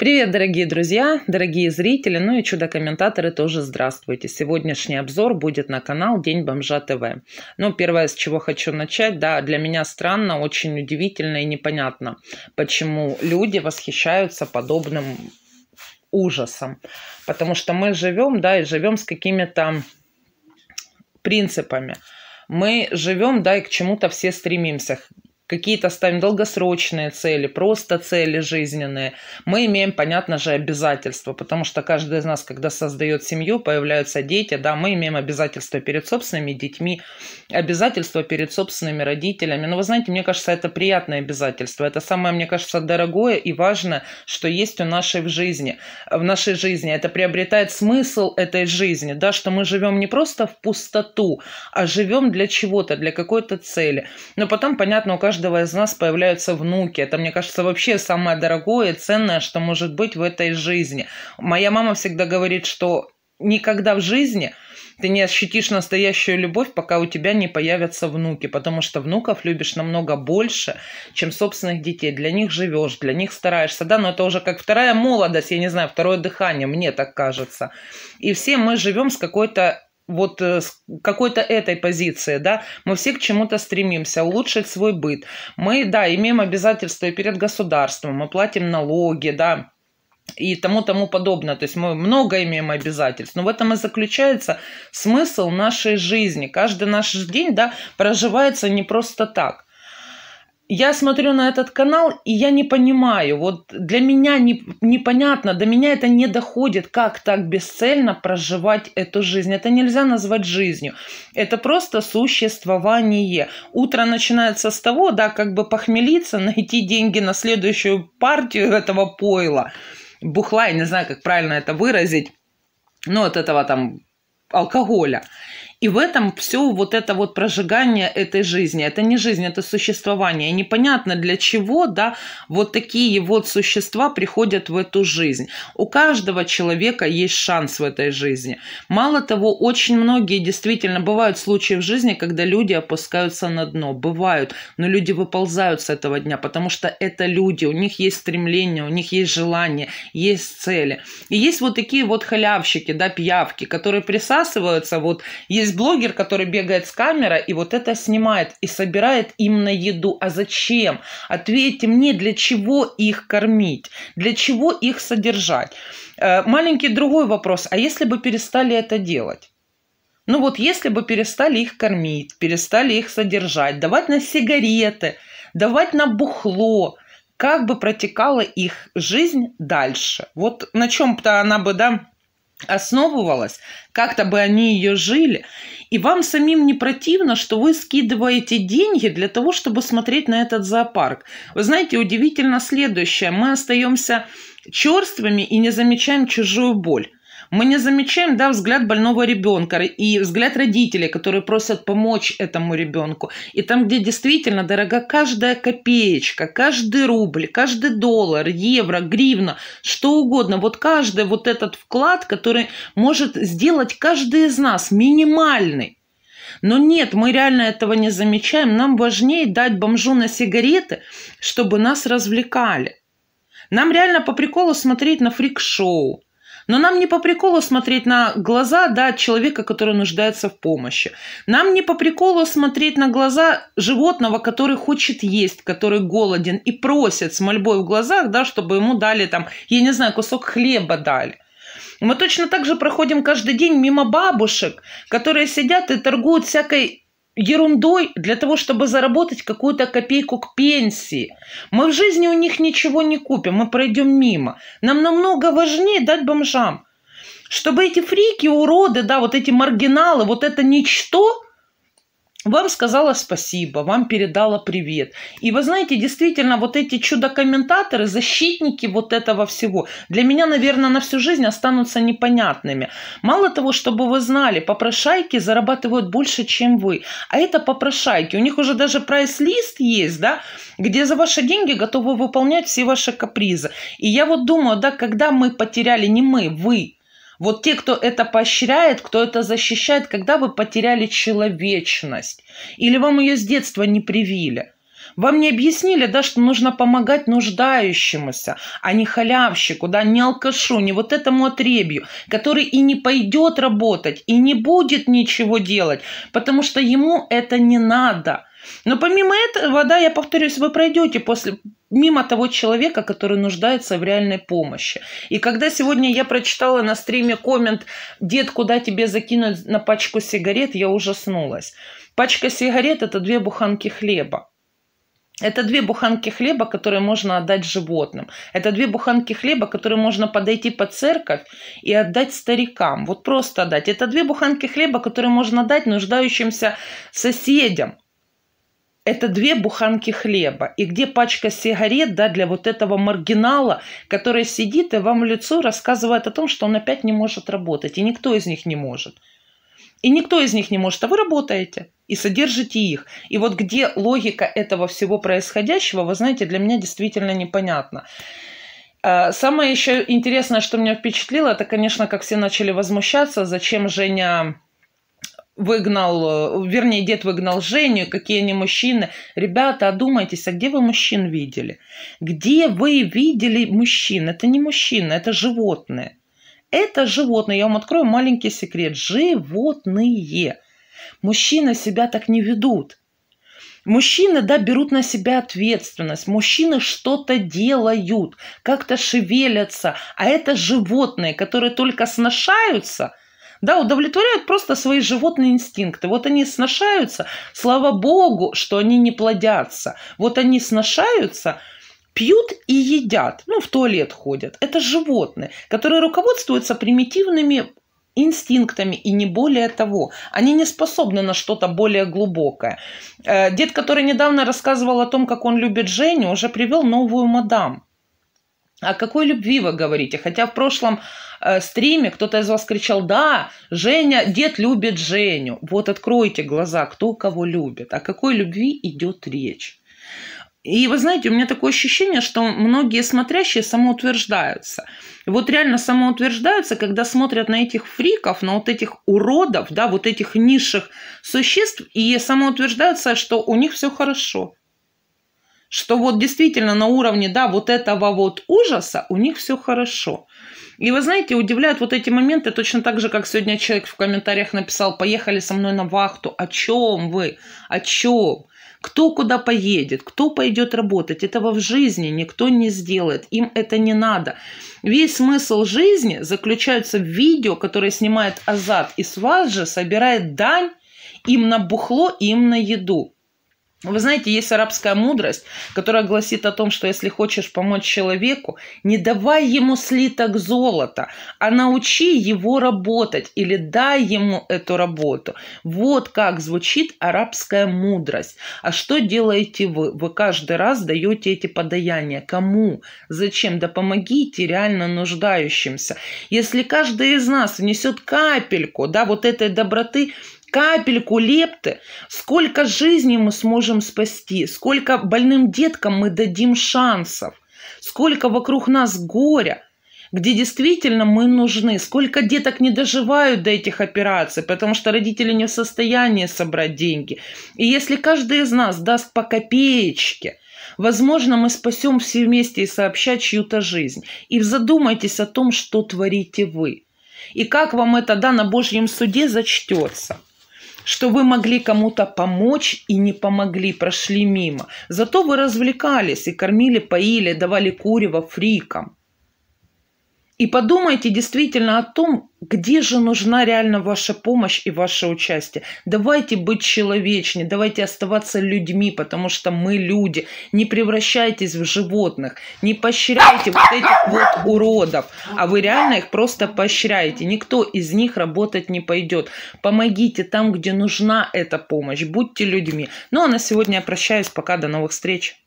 Привет, дорогие друзья, дорогие зрители, ну и чудо-комментаторы тоже здравствуйте. Сегодняшний обзор будет на канал День Бомжа ТВ. Ну, первое, с чего хочу начать, да, для меня странно, очень удивительно и непонятно, почему люди восхищаются подобным ужасом. Потому что мы живем, да, и живем с какими-то принципами. Мы живем, да, и к чему-то все стремимся какие-то ставим долгосрочные цели, просто цели жизненные. Мы имеем, понятно же, обязательства, потому что каждый из нас, когда создает семью, появляются дети, да, мы имеем обязательства перед собственными детьми, обязательства перед собственными родителями. Но вы знаете, мне кажется, это приятное обязательство. Это самое, мне кажется, дорогое и важное, что есть у нашей в жизни. В нашей жизни это приобретает смысл этой жизни, да, что мы живем не просто в пустоту, а живем для чего-то, для какой-то цели. Но потом, понятно, у каждого каждого из нас появляются внуки. Это, мне кажется, вообще самое дорогое и ценное, что может быть в этой жизни. Моя мама всегда говорит, что никогда в жизни ты не ощутишь настоящую любовь, пока у тебя не появятся внуки, потому что внуков любишь намного больше, чем собственных детей. Для них живешь, для них стараешься, да, но это уже как вторая молодость, я не знаю, второе дыхание, мне так кажется. И все мы живем с какой-то вот э, с какой-то этой позиции, да, мы все к чему-то стремимся, улучшить свой быт. Мы, да, имеем обязательства и перед государством, мы платим налоги, да, и тому тому подобное. То есть мы много имеем обязательств, но в этом и заключается смысл нашей жизни. Каждый наш день да, проживается не просто так я смотрю на этот канал, и я не понимаю, вот для меня не, непонятно, до меня это не доходит, как так бесцельно проживать эту жизнь. Это нельзя назвать жизнью. Это просто существование. Утро начинается с того, да, как бы похмелиться, найти деньги на следующую партию этого пойла. Бухла, я не знаю, как правильно это выразить, но от этого там алкоголя. И в этом все вот это вот прожигание этой жизни. Это не жизнь, это существование. И непонятно для чего, да, вот такие вот существа приходят в эту жизнь. У каждого человека есть шанс в этой жизни. Мало того, очень многие действительно бывают случаи в жизни, когда люди опускаются на дно. Бывают, но люди выползают с этого дня, потому что это люди, у них есть стремление, у них есть желание, есть цели. И есть вот такие вот халявщики, да, пьявки, которые присасываются, вот есть есть блогер, который бегает с камерой и вот это снимает и собирает им на еду. А зачем? Ответьте мне, для чего их кормить? Для чего их содержать? Э, маленький другой вопрос. А если бы перестали это делать? Ну вот если бы перестали их кормить, перестали их содержать, давать на сигареты, давать на бухло, как бы протекала их жизнь дальше. Вот на чем-то она бы, да, основывалась, как-то бы они ее жили. И вам самим не противно, что вы скидываете деньги для того, чтобы смотреть на этот зоопарк. Вы знаете, удивительно следующее. Мы остаемся черствыми и не замечаем чужую боль. Мы не замечаем, да, взгляд больного ребенка и взгляд родителей, которые просят помочь этому ребенку. И там, где действительно дорога каждая копеечка, каждый рубль, каждый доллар, евро, гривна, что угодно. Вот каждый вот этот вклад, который может сделать каждый из нас минимальный. Но нет, мы реально этого не замечаем. Нам важнее дать бомжу на сигареты, чтобы нас развлекали. Нам реально по приколу смотреть на фрик-шоу. Но нам не по приколу смотреть на глаза да, человека, который нуждается в помощи. Нам не по приколу смотреть на глаза животного, который хочет есть, который голоден и просит с мольбой в глазах, да, чтобы ему дали там, я не знаю, кусок хлеба дали. Мы точно так же проходим каждый день мимо бабушек, которые сидят и торгуют всякой ерундой для того, чтобы заработать какую-то копейку к пенсии. Мы в жизни у них ничего не купим, мы пройдем мимо. Нам намного важнее дать бомжам, чтобы эти фрики, уроды, да, вот эти маргиналы, вот это ничто – вам сказала спасибо, вам передала привет. И вы знаете, действительно, вот эти чудо-комментаторы, защитники вот этого всего, для меня, наверное, на всю жизнь останутся непонятными. Мало того, чтобы вы знали, попрошайки зарабатывают больше, чем вы. А это попрошайки. У них уже даже прайс-лист есть, да, где за ваши деньги готовы выполнять все ваши капризы. И я вот думаю, да, когда мы потеряли, не мы, вы, вот те, кто это поощряет, кто это защищает, когда вы потеряли человечность? Или вам ее с детства не привили? Вам не объяснили, да, что нужно помогать нуждающемуся, а не халявщику, да, не алкашу, не вот этому отребью, который и не пойдет работать, и не будет ничего делать, потому что ему это не надо – но помимо этого, да, я повторюсь, вы пройдете после мимо того человека, который нуждается в реальной помощи. И когда сегодня я прочитала на стриме коммент «Дед, куда тебе закинуть на пачку сигарет?», я ужаснулась. Пачка сигарет – это две буханки хлеба. Это две буханки хлеба, которые можно отдать животным. Это две буханки хлеба, которые можно подойти под церковь и отдать старикам. Вот просто отдать. Это две буханки хлеба, которые можно дать нуждающимся соседям, это две буханки хлеба и где пачка сигарет да, для вот этого маргинала, который сидит и вам в лицо рассказывает о том, что он опять не может работать, и никто из них не может. И никто из них не может, а вы работаете и содержите их. И вот где логика этого всего происходящего, вы знаете, для меня действительно непонятно. А, самое еще интересное, что меня впечатлило, это, конечно, как все начали возмущаться, зачем Женя выгнал, э, вернее, дед выгнал Женю, какие они мужчины. Ребята, одумайтесь, а где вы мужчин видели? Где вы видели мужчин? Это не мужчины, это животные, Это животные, Я вам открою маленький секрет. Животные. Мужчины себя так не ведут. Мужчины, да, берут на себя ответственность. Мужчины что-то делают, как-то шевелятся. А это животные, которые только сношаются – да, удовлетворяют просто свои животные инстинкты. Вот они сношаются, слава богу, что они не плодятся. Вот они сношаются, пьют и едят, ну, в туалет ходят. Это животные, которые руководствуются примитивными инстинктами и не более того. Они не способны на что-то более глубокое. Э, дед, который недавно рассказывал о том, как он любит Женю, уже привел новую мадам. О какой любви вы говорите? Хотя в прошлом э, стриме кто-то из вас кричал, да, Женя, дед любит Женю. Вот откройте глаза, кто кого любит. О какой любви идет речь? И вы знаете, у меня такое ощущение, что многие смотрящие самоутверждаются. вот реально самоутверждаются, когда смотрят на этих фриков, на вот этих уродов, да, вот этих низших существ, и самоутверждаются, что у них все хорошо что вот действительно на уровне, да, вот этого вот ужаса у них все хорошо. И вы знаете, удивляют вот эти моменты точно так же, как сегодня человек в комментариях написал, поехали со мной на вахту, о чем вы, о чем? Кто куда поедет, кто пойдет работать, этого в жизни никто не сделает, им это не надо. Весь смысл жизни заключается в видео, которое снимает Азат и с вас же собирает дань им на бухло, им на еду. Вы знаете, есть арабская мудрость, которая гласит о том, что если хочешь помочь человеку, не давай ему слиток золота, а научи его работать или дай ему эту работу. Вот как звучит арабская мудрость. А что делаете вы? Вы каждый раз даете эти подаяния. Кому? Зачем? Да помогите реально нуждающимся. Если каждый из нас внесет капельку да, вот этой доброты, капельку лепты, сколько жизней мы сможем спасти, сколько больным деткам мы дадим шансов, сколько вокруг нас горя, где действительно мы нужны, сколько деток не доживают до этих операций, потому что родители не в состоянии собрать деньги. И если каждый из нас даст по копеечке – Возможно, мы спасем все вместе и сообща чью-то жизнь. И задумайтесь о том, что творите вы. И как вам это, да, на Божьем суде зачтется что вы могли кому-то помочь и не помогли, прошли мимо. Зато вы развлекались и кормили, поили, давали курево фрикам. И подумайте действительно о том, где же нужна реально ваша помощь и ваше участие. Давайте быть человечнее, давайте оставаться людьми, потому что мы люди. Не превращайтесь в животных, не поощряйте вот этих вот уродов, а вы реально их просто поощряете. Никто из них работать не пойдет. Помогите там, где нужна эта помощь, будьте людьми. Ну а на сегодня я прощаюсь, пока, до новых встреч.